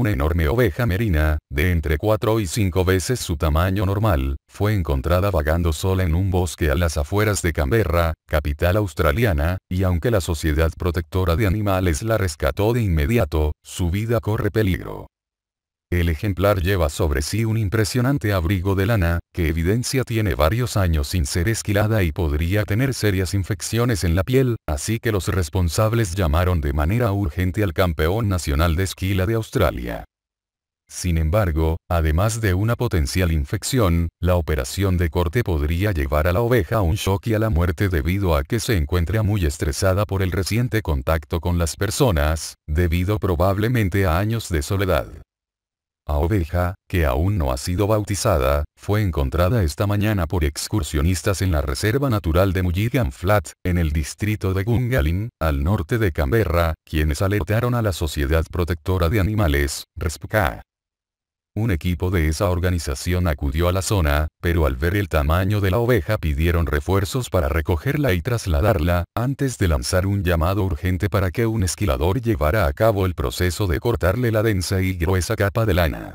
una enorme oveja merina, de entre 4 y 5 veces su tamaño normal, fue encontrada vagando sola en un bosque a las afueras de Canberra, capital australiana, y aunque la Sociedad Protectora de Animales la rescató de inmediato, su vida corre peligro. El ejemplar lleva sobre sí un impresionante abrigo de lana, que evidencia tiene varios años sin ser esquilada y podría tener serias infecciones en la piel, así que los responsables llamaron de manera urgente al campeón nacional de esquila de Australia. Sin embargo, además de una potencial infección, la operación de corte podría llevar a la oveja a un shock y a la muerte debido a que se encuentra muy estresada por el reciente contacto con las personas, debido probablemente a años de soledad a oveja, que aún no ha sido bautizada, fue encontrada esta mañana por excursionistas en la Reserva Natural de Mulligan Flat, en el distrito de Gungalin, al norte de Canberra, quienes alertaron a la Sociedad Protectora de Animales, RESPCA. Un equipo de esa organización acudió a la zona, pero al ver el tamaño de la oveja pidieron refuerzos para recogerla y trasladarla, antes de lanzar un llamado urgente para que un esquilador llevara a cabo el proceso de cortarle la densa y gruesa capa de lana.